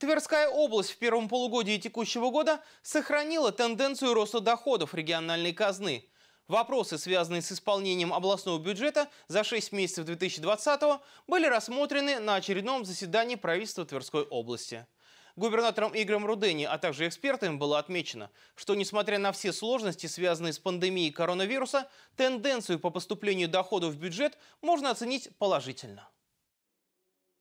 Тверская область в первом полугодии текущего года сохранила тенденцию роста доходов региональной казны. Вопросы, связанные с исполнением областного бюджета за 6 месяцев 2020 были рассмотрены на очередном заседании правительства Тверской области. Губернатором Игорем Рудени, а также экспертами было отмечено, что несмотря на все сложности, связанные с пандемией коронавируса, тенденцию по поступлению доходов в бюджет можно оценить положительно.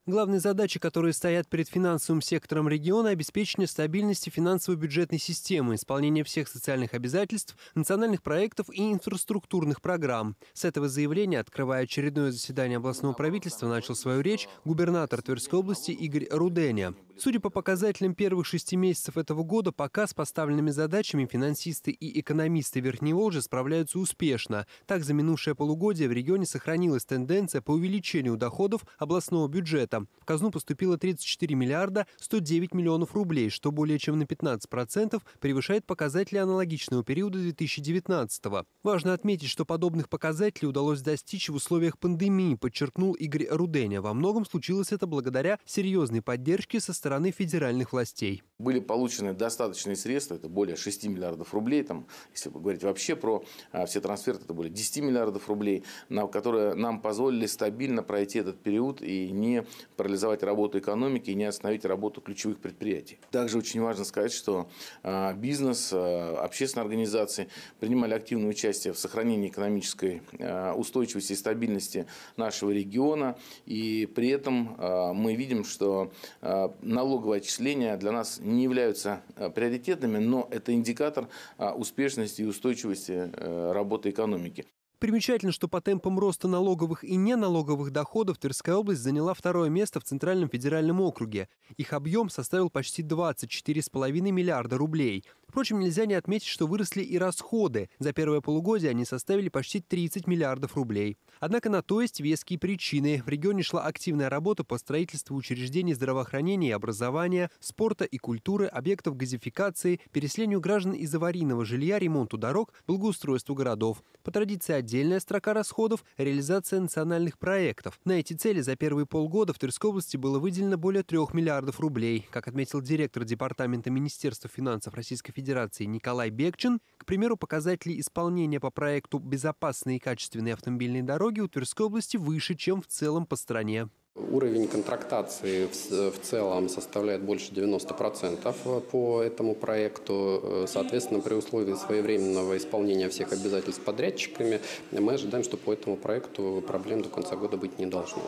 Главные задачи, которые стоят перед финансовым сектором региона – обеспечение стабильности финансово-бюджетной системы, исполнение всех социальных обязательств, национальных проектов и инфраструктурных программ. С этого заявления, открывая очередное заседание областного правительства, начал свою речь губернатор Тверской области Игорь Руденя. Судя по показателям первых шести месяцев этого года, пока с поставленными задачами финансисты и экономисты Верхней Волжи справляются успешно. Так, за минувшее полугодие в регионе сохранилась тенденция по увеличению доходов областного бюджета лета. В казну поступило 34 миллиарда 109 миллионов рублей, что более чем на 15% превышает показатели аналогичного периода 2019 -го. Важно отметить, что подобных показателей удалось достичь в условиях пандемии, подчеркнул Игорь Руденя. Во многом случилось это благодаря серьезной поддержке со стороны федеральных властей. Были получены достаточные средства, это более 6 миллиардов рублей, там, если говорить вообще про все трансферты, это более 10 миллиардов рублей, на которые нам позволили стабильно пройти этот период и не парализовать работу экономики и не остановить работу ключевых предприятий. Также очень важно сказать, что а, бизнес, а, общественные организации принимали активное участие в сохранении экономической а, устойчивости и стабильности нашего региона. И при этом мы видим, что налоговые отчисления для нас не являются приоритетными, но это индикатор успешности и устойчивости работы экономики. Примечательно, что по темпам роста налоговых и неналоговых доходов Тверская область заняла второе место в Центральном федеральном округе. Их объем составил почти 24,5 миллиарда рублей. Впрочем, нельзя не отметить, что выросли и расходы. За первое полугодие они составили почти 30 миллиардов рублей. Однако на то есть веские причины. В регионе шла активная работа по строительству учреждений здравоохранения и образования, спорта и культуры, объектов газификации, переселению граждан из аварийного жилья, ремонту дорог, благоустройству городов. По традиции отдельная строка расходов – реализация национальных проектов. На эти цели за первые полгода в Тверской области было выделено более 3 миллиардов рублей. Как отметил директор Департамента Министерства финансов Российской Федерации Федерации Николай Бекчин, к примеру, показатели исполнения по проекту «Безопасные и качественные автомобильные дороги» у Тверской области выше, чем в целом по стране. Уровень контрактации в, целом составляет больше 90% э, по этому проекту. Э, соответственно, при условии своевременного исполнения всех обязательств подрядчиками, мы ожидаем, что по этому проекту проблем до конца года быть не должно.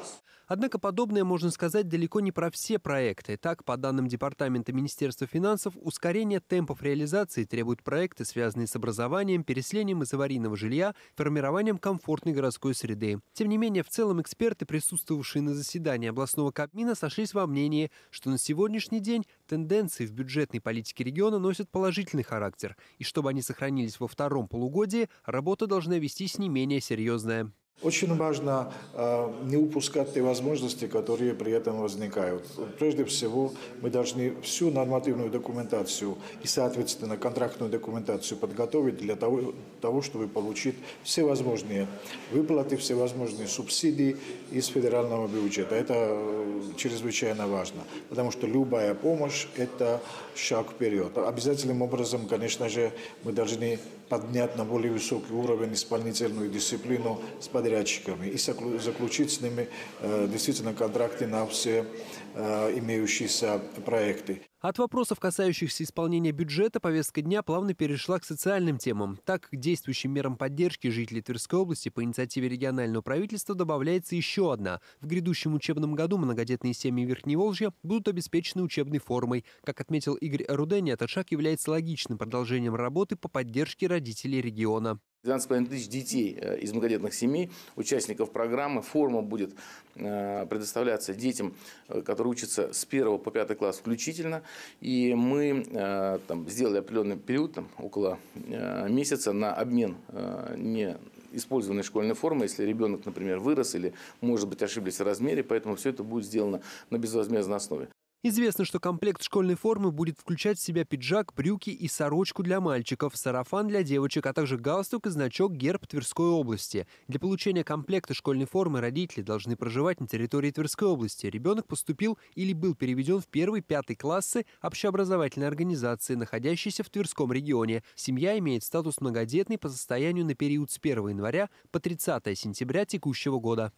Однако подобное можно сказать далеко не про все проекты. Так, по данным Департамента Министерства финансов, ускорение темпов реализации требуют проекты, связанные с образованием, переселением из аварийного жилья, формированием комфортной городской среды. Тем не менее, в целом эксперты, присутствовавшие на заседании, заседании областного Кабмина сошлись во мнении, что на сегодняшний день тенденции в бюджетной политике региона носят положительный характер, и чтобы они сохранились во втором полугодии, работа должна вестись не менее серьезная. Очень важно э, не упускать те возможности, которые при этом возникают. Прежде всего, мы должны всю нормативную документацию и, соответственно, контрактную документацию подготовить для того, того чтобы получить всевозможные выплаты, всевозможные субсидии из федерального бюджета. Это э, чрезвычайно важно, потому что любая помощь – это шаг вперед. Обязательным образом, конечно же, мы должны поднять на более высокий уровень исполнительную дисциплину с подрядчиками и заключить с ними э, действительно контракты на все э, имеющиеся проекты. От вопросов, касающихся исполнения бюджета, повестка дня плавно перешла к социальным темам. Так, к действующим мерам поддержки жителей Тверской области по инициативе регионального правительства добавляется еще одна. В грядущем учебном году многодетные семьи Верхневолжья будут обеспечены учебной формой. Как отметил Игорь Рудени, этот шаг является логичным продолжением работы по поддержке родителей региона. 12,5 тысяч детей э, из многодетных семей, участников программы. Форма будет э, предоставляться детям, э, которые учатся с 1 по 5 класс включительно. И мы там, сделали определенный период, там, около месяца, на обмен не использованной школьной формы, если ребенок, например, вырос или, может быть, ошиблись в размере, поэтому все это будет сделано на безвозмездной основе. Известно, что комплект школьной формы будет включать в себя пиджак, брюки и сорочку для мальчиков, сарафан для девочек, а также галстук и значок герб Тверской области. Для получения комплекта школьной формы родители должны проживать на территории Тверской области. Ребенок поступил или был переведен в первый-пятый классы общеобразовательной организации, находящейся в Тверском регионе. Семья имеет статус многодетный по состоянию на период с 1 января по 30 сентября текущего года.